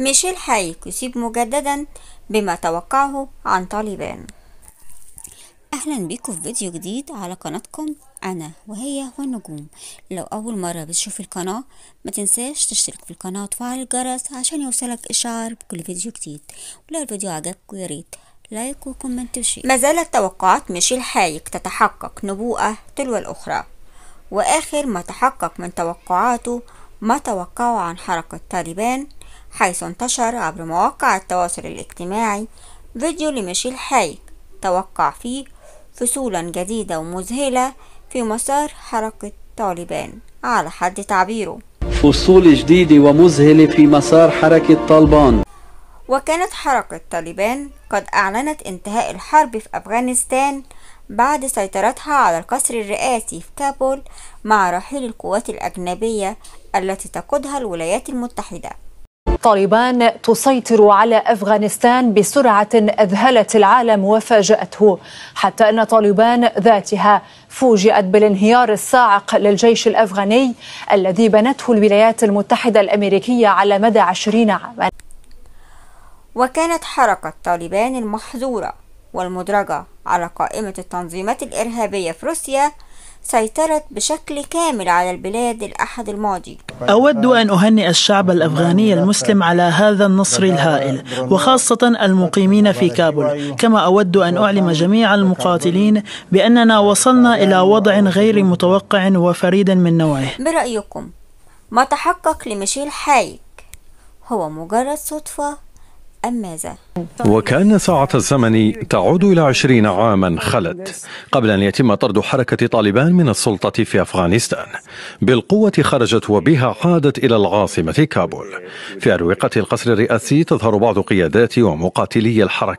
ميشيل حايك يصيب مجددا بما توقعه عن طالبان اهلا بكم في فيديو جديد على قناتكم انا وهي والنجوم لو اول مره بتشوف القناه ما تنساش تشترك في القناه وتفعل الجرس عشان يوصلك اشعار بكل فيديو جديد ولو الفيديو عجبك يا لايك وكومنت وشير ما زالت توقعات ميشيل حايك تتحقق نبوءه تلو الاخرى واخر ما تحقق من توقعاته ما توقعه عن حركه طالبان حيث انتشر عبر مواقع التواصل الاجتماعي فيديو لميشيل حايك توقع فيه فصولا جديدة ومذهلة في مسار حركة طالبان على حد تعبيره فصول جديدة ومذهلة في مسار حركة طالبان وكانت حركة طالبان قد أعلنت انتهاء الحرب في أفغانستان بعد سيطرتها على القصر الرئاسي في كابول مع رحيل القوات الأجنبية التي تقودها الولايات المتحدة طالبان تسيطر على أفغانستان بسرعة أذهلت العالم وفاجأته حتى أن طالبان ذاتها فوجئت بالانهيار الصاعق للجيش الأفغاني الذي بنته الولايات المتحدة الأمريكية على مدى عشرين عاما وكانت حركة طالبان المحظورة والمدرجة على قائمة التنظيمات الإرهابية في روسيا سيطرت بشكل كامل على البلاد الأحد الماضي أود أن أهنئ الشعب الأفغاني المسلم على هذا النصر الهائل وخاصة المقيمين في كابول كما أود أن أعلم جميع المقاتلين بأننا وصلنا إلى وضع غير متوقع وفريد من نوعه برأيكم ما تحقق لميشيل حايك هو مجرد صدفة ماذا؟ وكأن ساعة الزمن تعود إلى عشرين عاما خلت قبل أن يتم طرد حركة طالبان من السلطة في أفغانستان بالقوة خرجت وبها عادت إلى العاصمة كابول في أروقة القصر الرئاسي تظهر بعض قيادات ومقاتلي الحركة